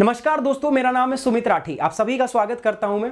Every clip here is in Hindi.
नमस्कार दोस्तों मेरा नाम है सुमित राठी आप सभी का स्वागत करता हूं मैं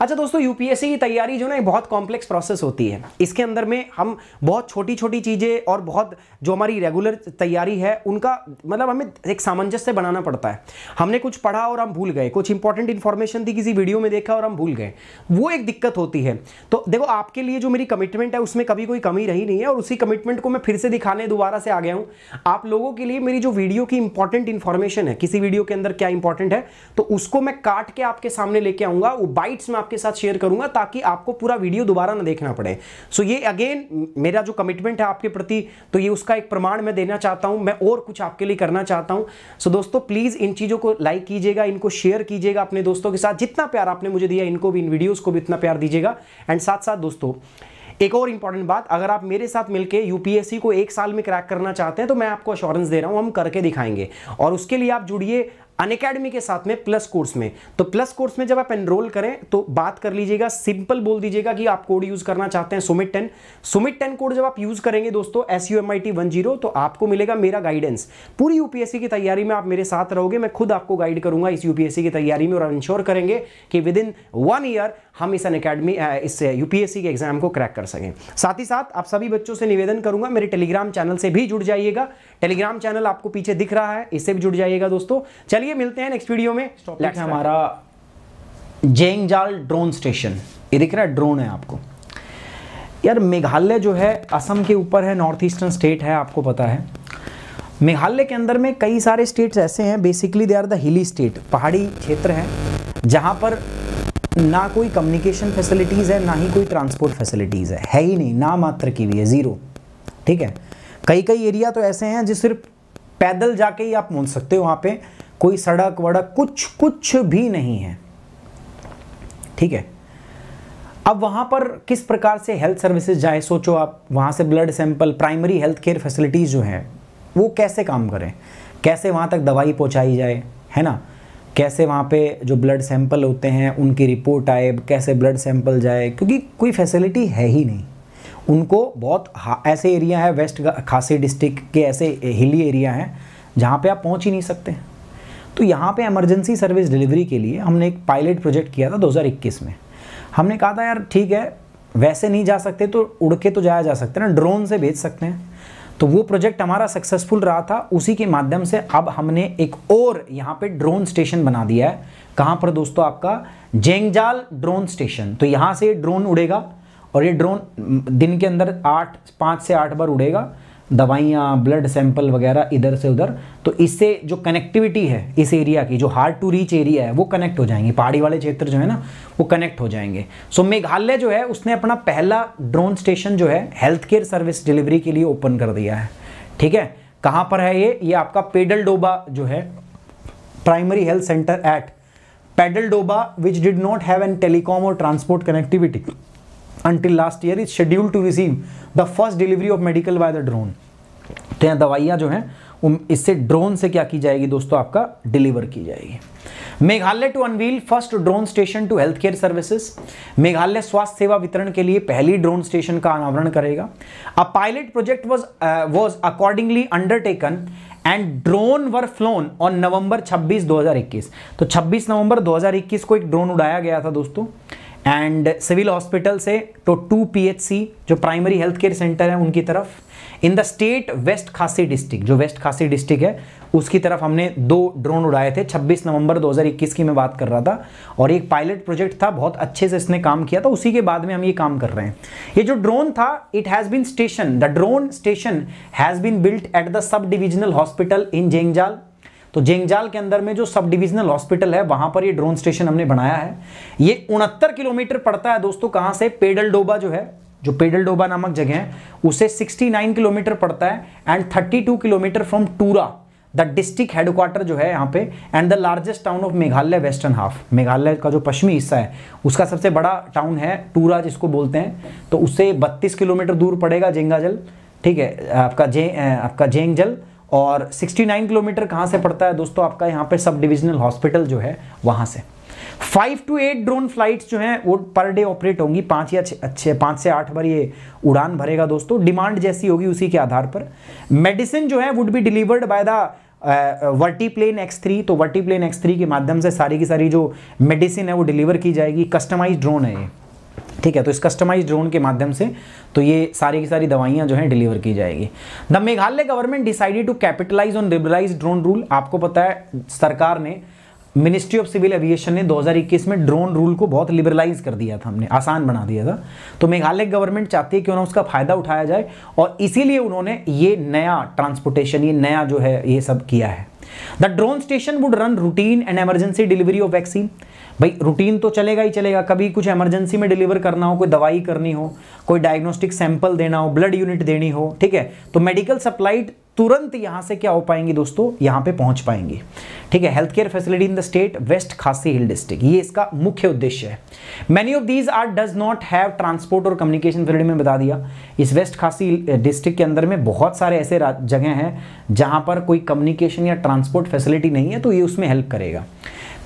अच्छा दोस्तों यूपीएससी की तैयारी जो ना बहुत कॉम्प्लेक्स प्रोसेस होती है इसके अंदर में हम बहुत छोटी छोटी चीज़ें और बहुत जो हमारी रेगुलर तैयारी है उनका मतलब हमें एक सामंजस्य बनाना पड़ता है हमने कुछ पढ़ा और हम भूल गए कुछ इंपॉर्टेंट इन्फॉर्मेशन थी किसी वीडियो में देखा और हम भूल गए वो एक दिक्कत होती है तो देखो आपके लिए जो मेरी कमिटमेंट है उसमें कभी कोई कमी रही नहीं है और उसी कमिटमेंट को मैं फिर से दिखाने दोबारा से आ गया हूँ आप लोगों के लिए मेरी जो वीडियो की इंपॉर्टेंट इन्फॉर्मेशन है किसी वीडियो के अंदर क्या इंपॉर्टेंट है तो उसको मैं काट के आपके सामने लेके आऊंगा वो बाइट्स में आपके साथ शेयर करूंगा ताकि आपको पूरा वीडियो दोबारा ना देखना पड़े सो ये अगेन मेरा जो कमिटमेंट है आपके प्रति तो ये उसका एक प्रमाण मैं देना चाहता हूं मैं और कुछ आपके लिए करना चाहता हूं सो दोस्तों प्लीज़ इन चीज़ों को लाइक कीजिएगा इनको शेयर कीजिएगा अपने दोस्तों के साथ जितना प्यार आपने मुझे दिया इनको भी इन वीडियोज़ को भी इतना प्यार दीजिएगा एंड साथ साथ दोस्तों एक और इंपॉर्टेंट बात अगर आप मेरे साथ मिलकर यूपीएससी को एक साल में क्रैक करना चाहते हैं तो मैं आपको अश्योरेंस दे रहा हूं हम करके दिखाएंगे और उसके लिए आप जुड़िए अनकेडमी के साथ में प्लस कोर्स में तो प्लस कोर्स में जब आप एनरोल करें तो बात कर लीजिएगा सिंपल बोल दीजिएगा कि आप कोड यूज करना चाहते हैं Sumit ten Sumit ten code जब आप यूज करेंगे दोस्तों S U M I T one zero तो आपको मिलेगा मेरा गाइडेंस पूरी यूपीएससी की तैयारी में आप मेरे साथ रहोगे मैं खुद आपको गाइड करूंगा इस यूपीएससी की तैयारी में और इंश्योर करेंगे कि विद इन वन ईयर हम इस अन अकेडमी इस यूपीएससी के एग्जाम को क्रैक कर सकें साथ ही साथ आप सभी बच्चों से निवेदन करूंगा मेरे टेलीग्राम चैनल से भी जुड़ जाइएगा टेलीग्राम चैनल आपको पीछे दिख रहा है इससे भी जुड़ जाइएगा दोस्तों चलिए चलिए मिलते हैं नेक्स्ट वीडियो में लेट्स हमारा जेंगजाल ड्रोन स्टेशन ये दिख रहा है ड्रोन है आपको यार मेघालय जो है असम के ऊपर है नॉर्थ ईस्टर्न स्टेट है आपको पता है मेघालय के अंदर में कई सारे स्टेट्स ऐसे हैं basically they are the hilly state पहाड़ी क्षेत्र है जहाँ पर ना कोई कम्युनिकेशन फैसिलिटीज़ है ना ही कोई ट्रांसपोर्ट फैसिलिटीज़ है है ही नहीं ना मात्र की भी है ज़ीरो ठीक है कई कई एरिया तो ऐसे हैं जिस सिर्फ पैदल जाके ही आप पहुँच सकते हो वहाँ पे कोई सड़क वड़क कुछ कुछ भी नहीं है ठीक है अब वहाँ पर किस प्रकार से हेल्थ सर्विसेज जाए सोचो आप वहाँ से blood sample primary health care facilities जो हैं वो कैसे काम करें कैसे वहाँ तक दवाई पहुँचाई जाए है ना कैसे वहाँ पे जो ब्लड सैंपल होते हैं उनकी रिपोर्ट आए कैसे ब्लड सैंपल जाए क्योंकि कोई फैसिलिटी है ही नहीं उनको बहुत ऐसे एरिया है वेस्ट खासी डिस्ट्रिक्ट के ऐसे हिली एरिया हैं जहाँ पे आप पहुँच ही नहीं सकते तो यहाँ पे इमरजेंसी सर्विस डिलीवरी के लिए हमने एक पायलट प्रोजेक्ट किया था 2021 में हमने कहा था यार ठीक है वैसे नहीं जा सकते तो उड़ के तो जाया जा सकता है ना ड्रोन से भेज सकते हैं तो वो प्रोजेक्ट हमारा सक्सेसफुल रहा था उसी के माध्यम से अब हमने एक और यहाँ पे ड्रोन स्टेशन बना दिया है कहाँ पर दोस्तों आपका जेंगजाल ड्रोन स्टेशन तो यहाँ से ड्रोन उड़ेगा और ये ड्रोन दिन के अंदर आठ पाँच से आठ बार उड़ेगा दवाइयाँ ब्लड सैंपल वगैरह इधर से उधर तो इससे जो कनेक्टिविटी है इस एरिया की जो हार्ड टू रीच एरिया है वो कनेक्ट हो जाएंगे पहाड़ी वाले क्षेत्र जो है ना वो कनेक्ट हो जाएंगे सो so, मेघालय जो है उसने अपना पहला ड्रोन स्टेशन जो है हेल्थ केयर सर्विस डिलीवरी के लिए ओपन कर दिया है ठीक है कहाँ पर है ये ये आपका पेडल डोबा जो है primary health centre at Pedaldoba which did not have an telecom और transport connectivity until last year is scheduled to receive the first delivery of medical by the drone तो यहाँ दवाइयाँ जो हैं इससे ड्रोन से क्या की जाएगी दोस्तों आपका डिलीवर की जाएगी Meghalaya to unveil first drone station to health care services Meghalaya स्वास्थ्य सेवा वितरण के लिए पहली ड्रोन स्टेशन का अनावरण करेगा a pilot project was was accordingly undertaken and drone were flown on November 26 2021 तो 26 नवंबर 2021 को एक ड्रोन उड़ाया गया था दोस्तों एंड सिविल हॉस्पिटल से तो टू पीएचसी जो प्राइमरी हेल्थ केयर सेंटर है उनकी तरफ in the state west Khasi district जो वेस्ट खासी डिस्ट्रिक्ट है उसकी तरफ हमने दो ड्रोन उड़ाए थे 26 नवंबर 2021 की मैं बात कर रहा था और एक पायलट प्रोजेक्ट था बहुत अच्छे से इसने काम किया था उसी के बाद में हम ये काम कर रहे हैं ये जो ड्रोन था it has been station the drone station has been built at the sub divisional hospital in Jengjal तो जेंगजाल के अंदर में जो सब डिविजनल हॉस्पिटल है वहां पर ये ड्रोन स्टेशन हमने बनाया है ये उनहत्तर किलोमीटर पड़ता है दोस्तों कहां से पेडल डोबा जो है जो पेडल डोबा नामक जगह है उसे 69 किलोमीटर पड़ता है and 32 kilometre from Tura the district headquarter जो है यहाँ पे and the largest town of Meghalaya western half Meghalaya का जो पश्चिमी हिस्सा है उसका सबसे बड़ा टाउन है टूरा जिसको बोलते हैं तो उससे बत्तीस किलोमीटर दूर पड़ेगा जेंगा ठीक है आपका जे आपका जेंगजल और 69 किलोमीटर कहाँ से पड़ता है दोस्तों आपका यहाँ पे सब डिविजनल हॉस्पिटल जो है वहाँ से five to eight drone flights जो हैं वो पर डे ऑपरेट होंगी पाँच या अच्छे पाँच से आठ बार ये उड़ान भरेगा दोस्तों डिमांड जैसी होगी उसी के आधार पर मेडिसिन जो है would be delivered by the Vertiplane X three तो वर्टी प्लेन एक्स थ्री के माध्यम से सारी की सारी जो मेडिसिन है वो डिलीवर की जाएगी कस्टमाइज ड्रोन है ये ठीक है तो इस कस्टमाइज ड्रोन के माध्यम से तो ये सारी की सारी दवाइयां जो है डिलीवर की जाएगी the Meghalaya government decided to capitalise on liberalise drone rule आपको पता है सरकार ने मिनिस्ट्री ऑफ सिविल एविएशन ने 2021 में ड्रोन रूल को बहुत लिबरलाइज कर दिया था हमने आसान बना दिया था तो मेघालय गवर्नमेंट चाहती है कि उन्होंने उसका फ़ायदा उठाया जाए और इसीलिए उन्होंने ये नया ट्रांसपोर्टेशन ये नया जो है ये सब किया है the drone station would run routine and emergency delivery of vaccine भाई रूटीन तो चलेगा ही चलेगा कभी कुछ इमरजेंसी में डिलीवर करना हो कोई दवाई करनी हो कोई डायग्नोस्टिक सैंपल देना हो ब्लड यूनिट देनी हो ठीक है तो मेडिकल सप्लाइड तुरंत यहाँ से क्या हो पाएंगी दोस्तों यहाँ पे पहुँच पाएंगे ठीक है health care facility in the state west Khasi hill district ये इसका मुख्य उद्देश्य है many of these are does not have transport और कम्युनिकेशन फैसिलिटी में बता दिया इस वेस्ट खासी डिस्ट्रिक्ट के अंदर में बहुत सारे ऐसे जगह हैं जहाँ पर कोई कम्युनिकेशन या ट्रांसपोर्ट फैसिलिटी नहीं है तो ये उसमें हेल्प करेगा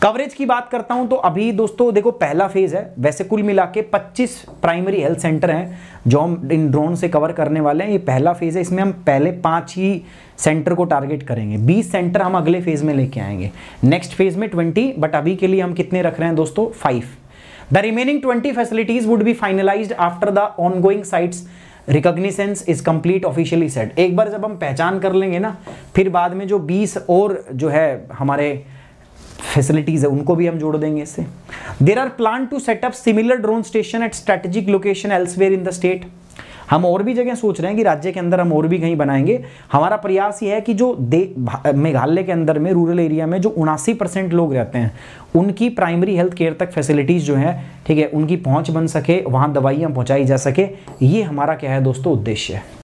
कवरेज की बात करता हूं तो अभी दोस्तों देखो पहला फेज है वैसे कुल मिला के पच्चीस प्राइमरी हेल्थ सेंटर हैं जो हम इन ड्रोन से कवर करने वाले हैं ये पहला फेज है इसमें हम पहले पांच ही सेंटर को टारगेट करेंगे 20 सेंटर हम अगले फेज में लेके आएंगे नेक्स्ट फेज में 20 बट अभी के लिए हम कितने रख रहे हैं दोस्तों five the remaining twenty facilities would be finalise after the ongoing sites reconnaissance is complete officially set एक बार जब हम पहचान कर लेंगे ना फिर बाद में जो 20 और जो है हमारे फैसिलिटीज़ है उनको भी हम जोड़ देंगे इससे there are plan to set up similar drone station at strategic location elsewhere in the state हम और भी जगह सोच रहे हैं कि राज्य के अंदर हम और भी कहीं बनाएंगे हमारा प्रयास ये है कि जो मेघालय के अंदर में रूरल एरिया में जो उनासी परसेंट लोग रहते हैं उनकी प्राइमरी हेल्थ केयर तक फैसिलिटीज़ जो है ठीक है उनकी पहुंच बन सके वहाँ दवाइयाँ पहुँचाई जा सके ये हमारा क्या है दोस्तों उद्देश्य है